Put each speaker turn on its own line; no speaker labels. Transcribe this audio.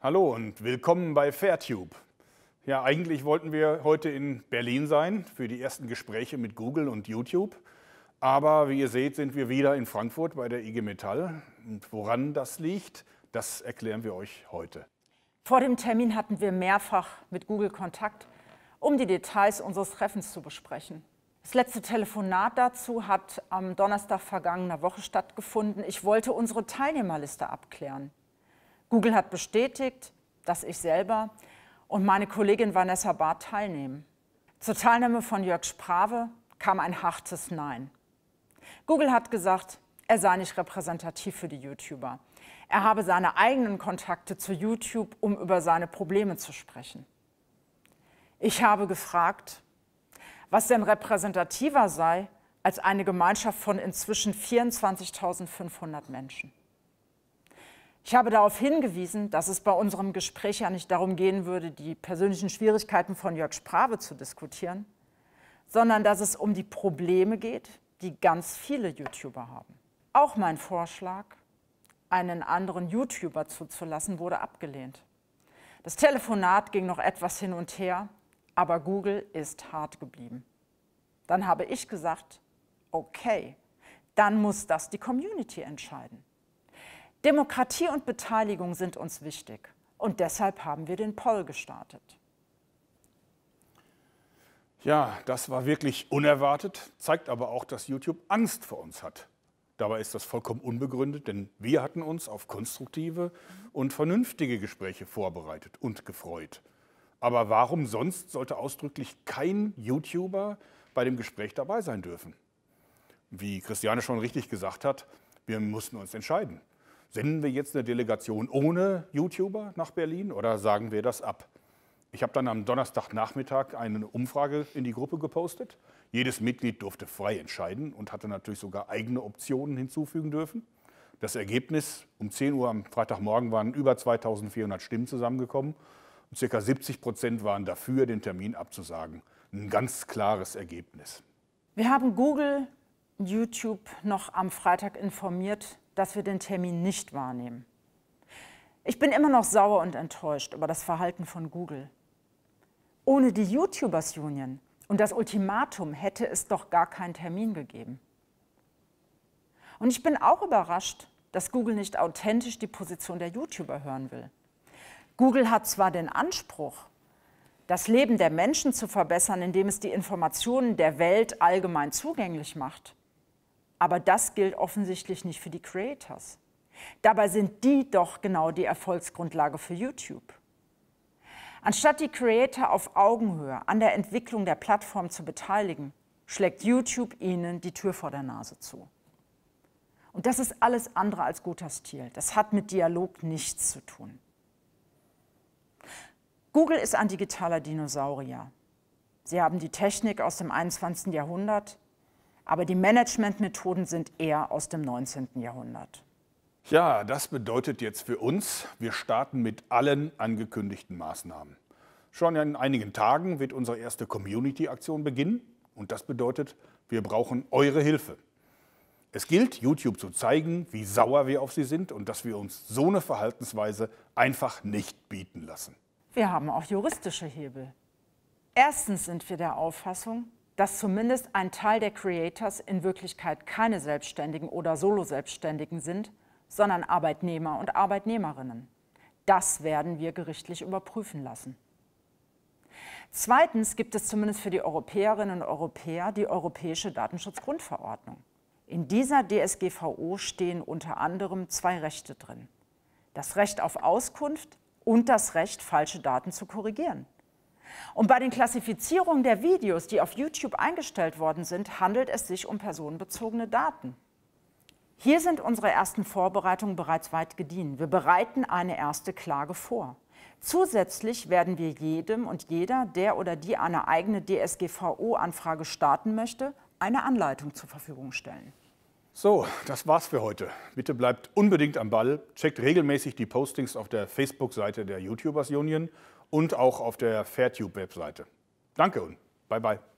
Hallo und willkommen bei Fairtube. Ja, eigentlich wollten wir heute in Berlin sein für die ersten Gespräche mit Google und YouTube. Aber wie ihr seht, sind wir wieder in Frankfurt bei der IG Metall. Und woran das liegt, das erklären wir euch heute.
Vor dem Termin hatten wir mehrfach mit Google Kontakt, um die Details unseres Treffens zu besprechen. Das letzte Telefonat dazu hat am Donnerstag vergangener Woche stattgefunden. Ich wollte unsere Teilnehmerliste abklären. Google hat bestätigt, dass ich selber und meine Kollegin Vanessa Barth teilnehmen. Zur Teilnahme von Jörg Sprave kam ein hartes Nein. Google hat gesagt, er sei nicht repräsentativ für die YouTuber. Er habe seine eigenen Kontakte zu YouTube, um über seine Probleme zu sprechen. Ich habe gefragt, was denn repräsentativer sei als eine Gemeinschaft von inzwischen 24.500 Menschen. Ich habe darauf hingewiesen, dass es bei unserem Gespräch ja nicht darum gehen würde, die persönlichen Schwierigkeiten von Jörg Sprave zu diskutieren, sondern dass es um die Probleme geht, die ganz viele YouTuber haben. Auch mein Vorschlag, einen anderen YouTuber zuzulassen, wurde abgelehnt. Das Telefonat ging noch etwas hin und her, aber Google ist hart geblieben. Dann habe ich gesagt, okay, dann muss das die Community entscheiden. Demokratie und Beteiligung sind uns wichtig und deshalb haben wir den Poll gestartet.
Ja, das war wirklich unerwartet, zeigt aber auch, dass YouTube Angst vor uns hat. Dabei ist das vollkommen unbegründet, denn wir hatten uns auf konstruktive und vernünftige Gespräche vorbereitet und gefreut. Aber warum sonst sollte ausdrücklich kein YouTuber bei dem Gespräch dabei sein dürfen? Wie Christiane schon richtig gesagt hat, wir mussten uns entscheiden. Senden wir jetzt eine Delegation ohne YouTuber nach Berlin oder sagen wir das ab? Ich habe dann am Donnerstagnachmittag eine Umfrage in die Gruppe gepostet. Jedes Mitglied durfte frei entscheiden und hatte natürlich sogar eigene Optionen hinzufügen dürfen. Das Ergebnis, um 10 Uhr am Freitagmorgen waren über 2400 Stimmen zusammengekommen und ca. 70 Prozent waren dafür, den Termin abzusagen. Ein ganz klares Ergebnis.
Wir haben Google, YouTube noch am Freitag informiert, dass wir den Termin nicht wahrnehmen. Ich bin immer noch sauer und enttäuscht über das Verhalten von Google. Ohne die YouTubers Union und das Ultimatum hätte es doch gar keinen Termin gegeben. Und ich bin auch überrascht, dass Google nicht authentisch die Position der YouTuber hören will. Google hat zwar den Anspruch, das Leben der Menschen zu verbessern, indem es die Informationen der Welt allgemein zugänglich macht. Aber das gilt offensichtlich nicht für die Creators. Dabei sind die doch genau die Erfolgsgrundlage für YouTube. Anstatt die Creator auf Augenhöhe an der Entwicklung der Plattform zu beteiligen, schlägt YouTube ihnen die Tür vor der Nase zu. Und das ist alles andere als guter Stil. Das hat mit Dialog nichts zu tun. Google ist ein digitaler Dinosaurier. Sie haben die Technik aus dem 21. Jahrhundert, aber die Managementmethoden sind eher aus dem 19. Jahrhundert.
Ja, das bedeutet jetzt für uns, wir starten mit allen angekündigten Maßnahmen. Schon in einigen Tagen wird unsere erste Community-Aktion beginnen und das bedeutet, wir brauchen eure Hilfe. Es gilt, YouTube zu zeigen, wie sauer wir auf sie sind und dass wir uns so eine Verhaltensweise einfach nicht bieten lassen.
Wir haben auch juristische Hebel. Erstens sind wir der Auffassung, dass zumindest ein Teil der Creators in Wirklichkeit keine Selbstständigen oder Solo-Selbstständigen sind, sondern Arbeitnehmer und Arbeitnehmerinnen. Das werden wir gerichtlich überprüfen lassen. Zweitens gibt es zumindest für die Europäerinnen und Europäer die Europäische Datenschutzgrundverordnung. In dieser DSGVO stehen unter anderem zwei Rechte drin. Das Recht auf Auskunft und das Recht, falsche Daten zu korrigieren. Und bei den Klassifizierungen der Videos, die auf YouTube eingestellt worden sind, handelt es sich um personenbezogene Daten. Hier sind unsere ersten Vorbereitungen bereits weit gediehen. Wir bereiten eine erste Klage vor. Zusätzlich werden wir jedem und jeder, der oder die eine eigene DSGVO-Anfrage starten möchte, eine Anleitung zur Verfügung stellen.
So, das war's für heute. Bitte bleibt unbedingt am Ball, checkt regelmäßig die Postings auf der Facebook-Seite der YouTubers Union und auch auf der Fairtube-Webseite. Danke und bye bye.